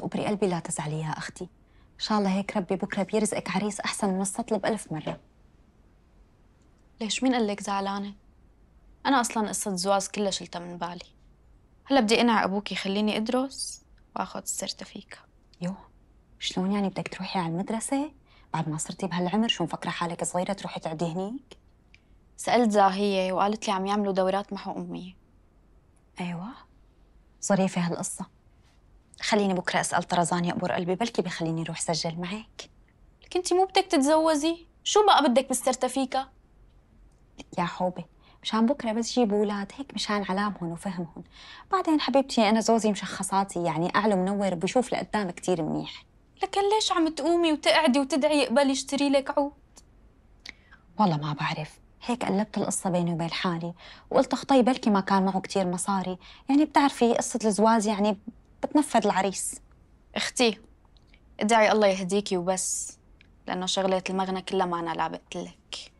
وبري قلبي لا تزعلي يا أختي إن شاء الله هيك ربي بكرة بيرزقك عريس أحسن من السطل بألف مرة ليش مين قال لك زعلانة؟ أنا أصلا قصة زواج كلها شلتها من بالي هلا بدي أقنع أبوك يخليني أدرس وآخذ السيرتيفيكا يو شلون يعني بدك تروحي على المدرسة؟ بعد ما صرتي بهالعمر شو مفكرة حالك صغيرة تروحي تعدي هنيك؟ سألت زاهية وقالت لي عم يعملوا دورات محو امي أيوة ظريفة هالقصة خليني بكره اسال طرزان يقبر قلبي بلكي بخليني روح سجل معك لك انت مو بدك تتزوجي شو بقى بدك مستر تفيكا يا حوبه مشان بكره بس جيب اولاد هيك مشان علامهم وفهمهم بعدين حبيبتي انا زوزي مشخصاتي يعني اعلى منور بشوف لقدام كثير منيح لكن ليش عم تقومي وتقعدي وتدعي يقبل يشتري لك عود والله ما بعرف هيك قلبت القصة بيني وبين حالي وقلت خطي بلكي ما كان معه كتير مصاري يعني بتعرفي قصة الزواج يعني بتنفذ العريس اختي ادعي الله يهديكي وبس لانه شغله المغنى كلها معنا لعبت لك